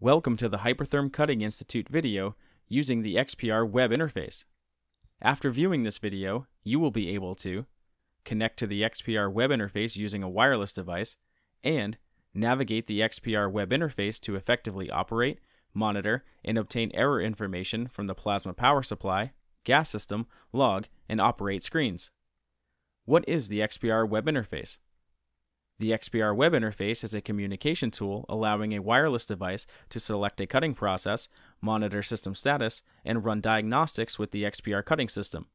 Welcome to the Hypertherm Cutting Institute video using the XPR web interface. After viewing this video, you will be able to connect to the XPR web interface using a wireless device and navigate the XPR web interface to effectively operate, monitor, and obtain error information from the plasma power supply, gas system, log, and operate screens. What is the XPR web interface? The XBR web interface is a communication tool allowing a wireless device to select a cutting process, monitor system status, and run diagnostics with the XBR cutting system.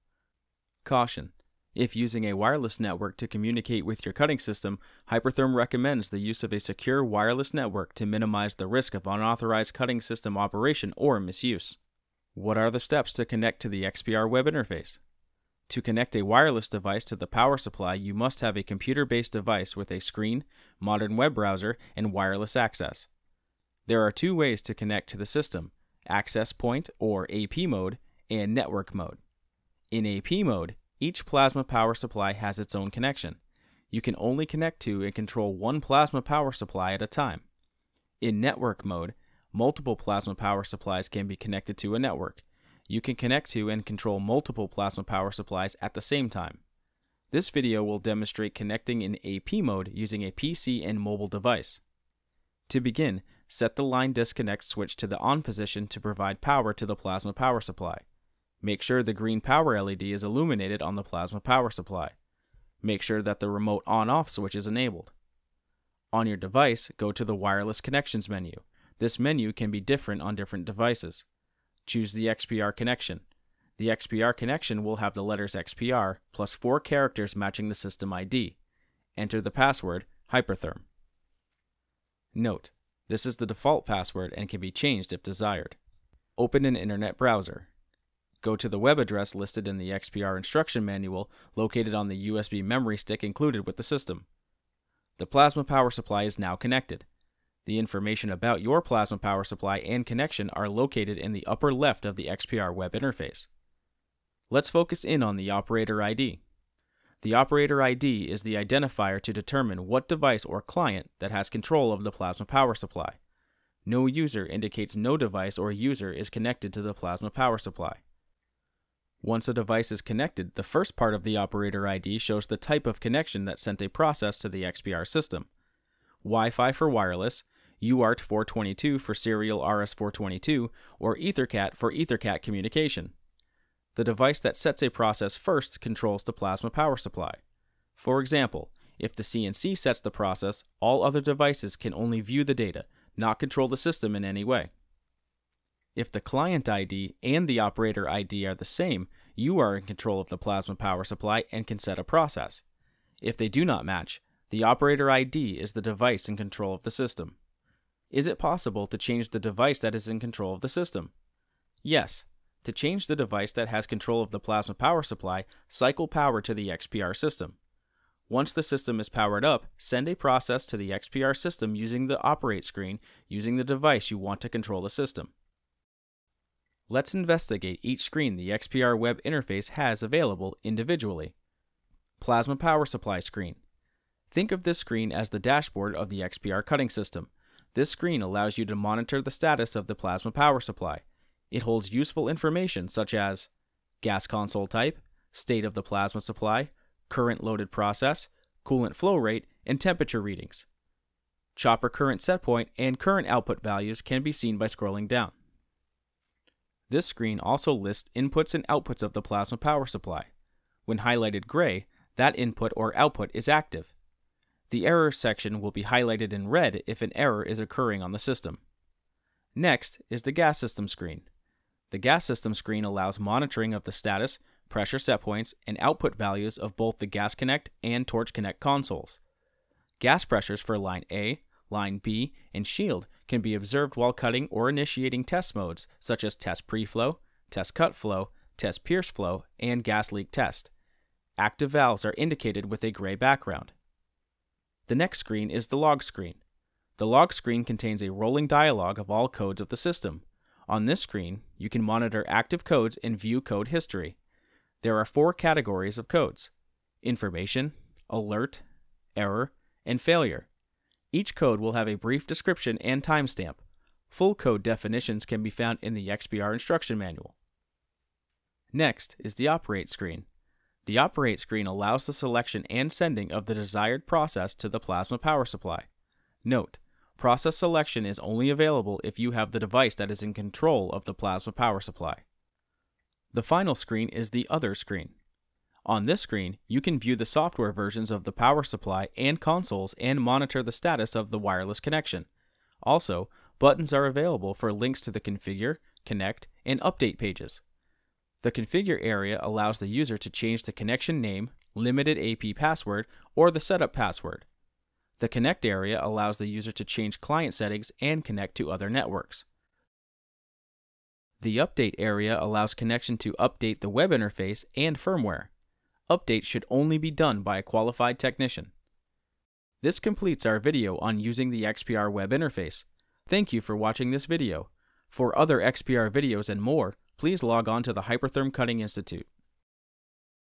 Caution: If using a wireless network to communicate with your cutting system, Hypertherm recommends the use of a secure wireless network to minimize the risk of unauthorized cutting system operation or misuse. What are the steps to connect to the XBR web interface? To connect a wireless device to the power supply, you must have a computer based device with a screen, modern web browser, and wireless access. There are two ways to connect to the system access point or AP mode and network mode. In AP mode, each plasma power supply has its own connection. You can only connect to and control one plasma power supply at a time. In network mode, multiple plasma power supplies can be connected to a network, you can connect to and control multiple plasma power supplies at the same time. This video will demonstrate connecting in AP mode using a PC and mobile device. To begin, set the line disconnect switch to the on position to provide power to the plasma power supply. Make sure the green power LED is illuminated on the plasma power supply. Make sure that the remote on-off switch is enabled. On your device, go to the wireless connections menu. This menu can be different on different devices. Choose the XPR connection. The XPR connection will have the letters XPR plus four characters matching the system ID. Enter the password, hypertherm. Note, this is the default password and can be changed if desired. Open an internet browser. Go to the web address listed in the XPR instruction manual located on the USB memory stick included with the system. The plasma power supply is now connected. The information about your plasma power supply and connection are located in the upper left of the XPR web interface. Let's focus in on the operator ID. The operator ID is the identifier to determine what device or client that has control of the plasma power supply. No user indicates no device or user is connected to the plasma power supply. Once a device is connected, the first part of the operator ID shows the type of connection that sent a process to the XPR system Wi Fi for wireless, UART 422 for serial RS 422, or EtherCAT for EtherCAT communication. The device that sets a process first controls the plasma power supply. For example, if the CNC sets the process, all other devices can only view the data, not control the system in any way. If the client ID and the operator ID are the same, you are in control of the plasma power supply and can set a process. If they do not match, the operator ID is the device in control of the system. Is it possible to change the device that is in control of the system? Yes. To change the device that has control of the plasma power supply, cycle power to the XPR system. Once the system is powered up, send a process to the XPR system using the operate screen using the device you want to control the system. Let's investigate each screen the XPR web interface has available individually. Plasma Power Supply screen. Think of this screen as the dashboard of the XPR cutting system. This screen allows you to monitor the status of the plasma power supply. It holds useful information such as gas console type, state of the plasma supply, current loaded process, coolant flow rate, and temperature readings. Chopper current setpoint and current output values can be seen by scrolling down. This screen also lists inputs and outputs of the plasma power supply. When highlighted gray, that input or output is active. The error section will be highlighted in red if an error is occurring on the system. Next is the gas system screen. The gas system screen allows monitoring of the status, pressure set points, and output values of both the Gas Connect and Torch Connect consoles. Gas pressures for line A, line B, and shield can be observed while cutting or initiating test modes such as test preflow, test cut flow, test pierce flow, and gas leak test. Active valves are indicated with a gray background. The next screen is the log screen. The log screen contains a rolling dialog of all codes of the system. On this screen, you can monitor active codes and view code history. There are four categories of codes information, alert, error, and failure. Each code will have a brief description and timestamp. Full code definitions can be found in the XBR instruction manual. Next is the operate screen. The Operate screen allows the selection and sending of the desired process to the plasma power supply. Note, process selection is only available if you have the device that is in control of the plasma power supply. The final screen is the Other screen. On this screen, you can view the software versions of the power supply and consoles and monitor the status of the wireless connection. Also, buttons are available for links to the Configure, Connect, and Update pages. The configure area allows the user to change the connection name, limited AP password, or the setup password. The connect area allows the user to change client settings and connect to other networks. The update area allows connection to update the web interface and firmware. Update should only be done by a qualified technician. This completes our video on using the XPR web interface. Thank you for watching this video. For other XPR videos and more, please log on to the Hypertherm Cutting Institute.